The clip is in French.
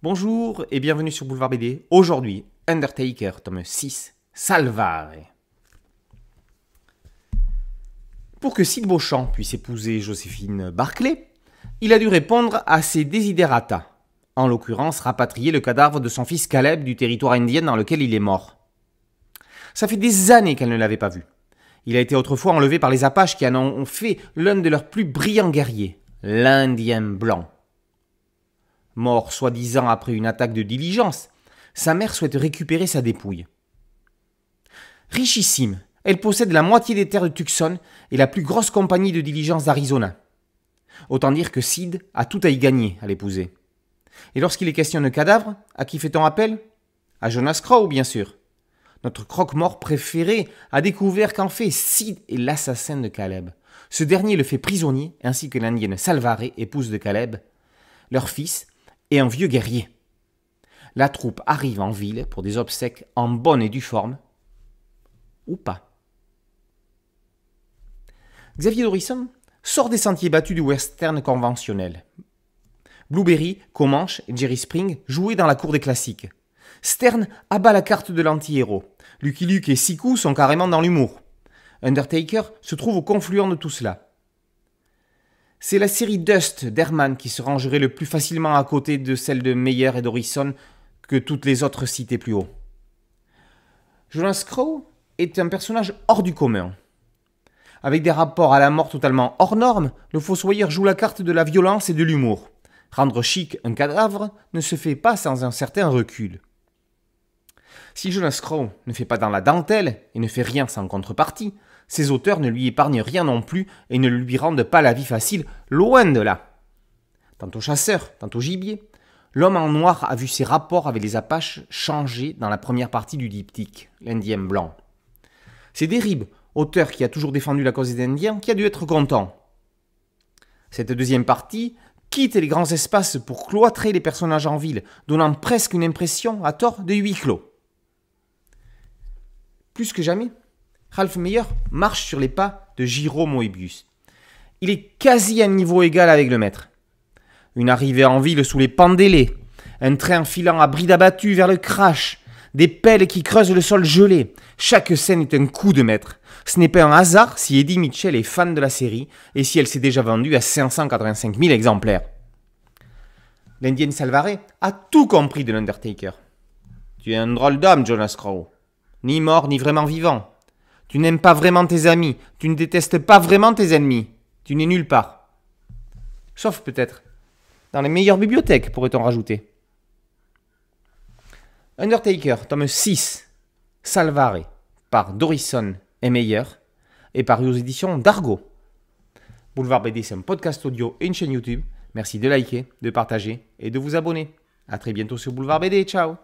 Bonjour et bienvenue sur Boulevard BD. Aujourd'hui, Undertaker, tome 6, Salvare. Pour que Sid Beauchamp puisse épouser Joséphine Barclay, il a dû répondre à ses desiderata, en l'occurrence rapatrier le cadavre de son fils Caleb du territoire indien dans lequel il est mort. Ça fait des années qu'elle ne l'avait pas vu. Il a été autrefois enlevé par les Apaches qui en ont fait l'un de leurs plus brillants guerriers, l'Indien blanc mort soi-disant après une attaque de diligence, sa mère souhaite récupérer sa dépouille. Richissime, elle possède la moitié des terres de Tucson et la plus grosse compagnie de diligence d'Arizona. Autant dire que Sid a tout à y gagner à l'épouser. Et lorsqu'il est question de cadavre, à qui fait-on appel À Jonas Crow, bien sûr. Notre croque-mort préféré a découvert qu'en fait, Sid est l'assassin de Caleb. Ce dernier le fait prisonnier, ainsi que l'indienne Salvare, épouse de Caleb. Leur fils et un vieux guerrier. La troupe arrive en ville pour des obsèques en bonne et due forme, ou pas. Xavier Dorison sort des sentiers battus du western conventionnel. Blueberry, Comanche et Jerry Spring jouaient dans la cour des classiques. Stern abat la carte de l'anti-héros. Lucky Luke et Siku sont carrément dans l'humour. Undertaker se trouve au confluent de tout cela. C'est la série Dust d'Herman qui se rangerait le plus facilement à côté de celle de Meyer et d'Horison que toutes les autres citées plus haut. Jonas Crow est un personnage hors du commun. Avec des rapports à la mort totalement hors normes, le fossoyeur joue la carte de la violence et de l'humour. Rendre chic un cadavre ne se fait pas sans un certain recul. Si Jonas Crow ne fait pas dans la dentelle et ne fait rien sans contrepartie, ses auteurs ne lui épargnent rien non plus et ne lui rendent pas la vie facile, loin de là. Tantôt chasseur, tantôt gibier, l'homme en noir a vu ses rapports avec les Apaches changer dans la première partie du diptyque, l'Indien blanc. C'est Derib, auteur qui a toujours défendu la cause des Indiens, qui a dû être content. Cette deuxième partie quitte les grands espaces pour cloîtrer les personnages en ville, donnant presque une impression, à tort, de huis clos plus que jamais, Ralph Meyer marche sur les pas de Giro Moebius. Il est quasi à niveau égal avec le maître. Une arrivée en ville sous les pendélés, un train filant à bride abattue vers le crash, des pelles qui creusent le sol gelé. Chaque scène est un coup de maître. Ce n'est pas un hasard si Eddie Mitchell est fan de la série et si elle s'est déjà vendue à 585 000 exemplaires. L'Indienne Salvare a tout compris de l'Undertaker. Tu es un drôle d'homme, Jonas Crowe ni mort, ni vraiment vivant. Tu n'aimes pas vraiment tes amis, tu ne détestes pas vraiment tes ennemis, tu n'es nulle part. Sauf peut-être dans les meilleures bibliothèques, pourrait-on rajouter. Undertaker, tome 6, Salvare, par Dorison et Meyer, et par aux éditions d'Argo. Boulevard BD, c'est un podcast audio et une chaîne YouTube. Merci de liker, de partager et de vous abonner. A très bientôt sur Boulevard BD, ciao